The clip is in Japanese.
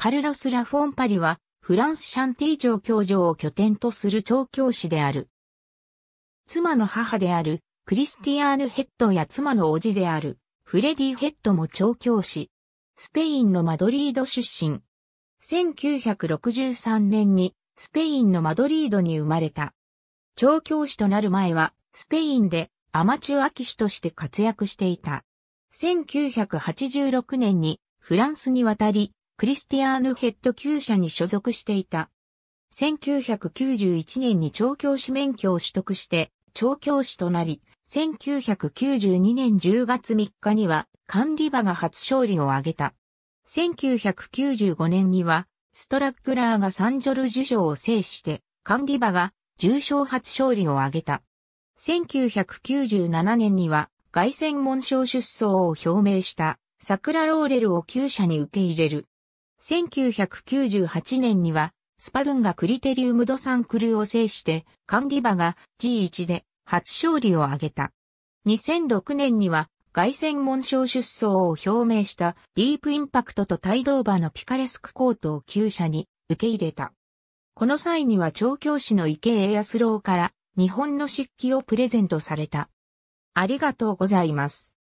カルロス・ラフォンパリは、フランス・シャンティー城教場を拠点とする調教師である。妻の母である、クリスティアーヌ・ヘッドや妻の叔父である、フレディ・ヘッドも調教師。スペインのマドリード出身。1963年に、スペインのマドリードに生まれた。調教師となる前は、スペインでアマチュア騎手として活躍していた。1986年にフランスに渡り、クリスティアーヌ・ヘッド級社に所属していた。1991年に調教師免許を取得して調教師となり、1992年10月3日には管理場が初勝利を挙げた。1995年にはストラックラーがサンジョル受賞を制して管理場が重賞初勝利を挙げた。1997年には凱旋門賞出走を表明した桜ローレルを旧社に受け入れる。1998年には、スパドゥンがクリテリウムドサンクルを制して、カンディバが G1 で初勝利を挙げた。2006年には、外線門賞出走を表明したディープインパクトと帯同ーのピカレスクコートを旧車に受け入れた。この際には調教師の池江康郎から日本の漆器をプレゼントされた。ありがとうございます。